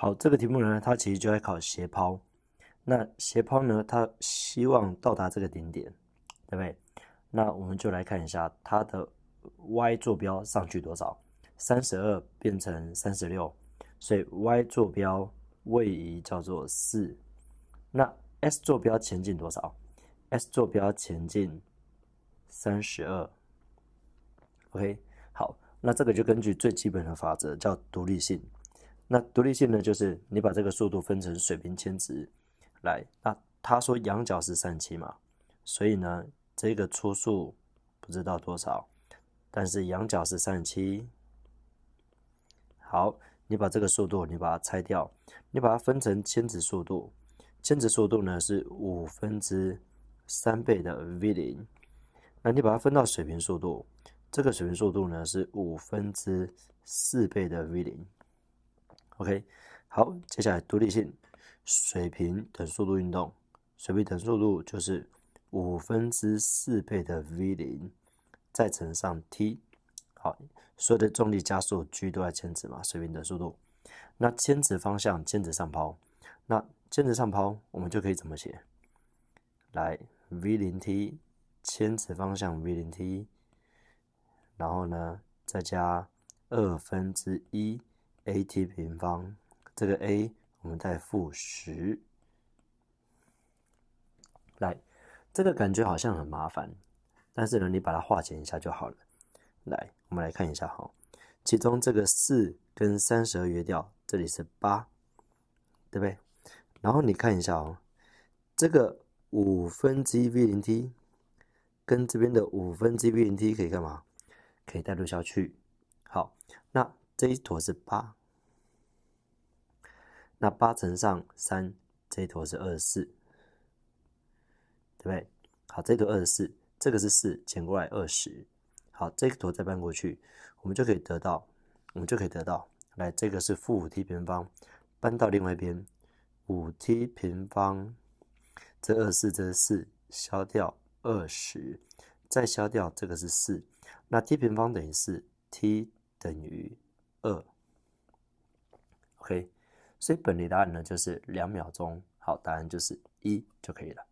好，这个题目呢，它其实就在考斜抛。那斜抛呢，它希望到达这个顶点，对不对？那我们就来看一下它的 y 坐标上去多少，三十二变成三十六，所以 y 坐标位移叫做四。那 s 坐标前进多少 s 坐标前进三十二。OK，好，那这个就根据最基本的法则叫独立性。那独立性呢，就是你把这个速度分成水平牵值来。那他说仰角是三十七嘛，所以呢，这个初速不知道多少，但是仰角是三十七。好，你把这个速度你把它拆掉，你把它分成牵值速度，牵值速度呢是五分之三倍的 v 零，那你把它分到水平速度，这个水平速度呢是五分之四倍的 v 零。OK，好，接下来独立性水平等速度运动，水平等速度就是五分之四倍的 v 零，再乘上 t。好，所有的重力加速 g 都在铅直嘛，水平等速度，那千尺方向千尺上抛，那铅直上抛我们就可以怎么写？来 v 零 t，千尺方向 v 零 t，然后呢再加二分之一。a t 平方，这个 a 我们再负十，来，这个感觉好像很麻烦，但是呢，你把它化简一下就好了。来，我们来看一下哈，其中这个四跟三十二约掉，这里是八，对不对？然后你看一下哦，这个五分之一 v 零 t，跟这边的五分之一 v 零 t 可以干嘛？可以代入下去。好，那这一坨是八。那八乘上三，这一坨是二十四，对不对？好，这一坨二十四，这个是四，减过来二十。好，这一坨再搬过去，我们就可以得到，我们就可以得到，来，这个是负五 t 平方，搬到另外一边，五 t 平方，这二十四，这是四，消掉二十，再消掉这个是四，那 t 平方等于四，t 等于二。所以本题答案呢，就是两秒钟。好，答案就是一就可以了。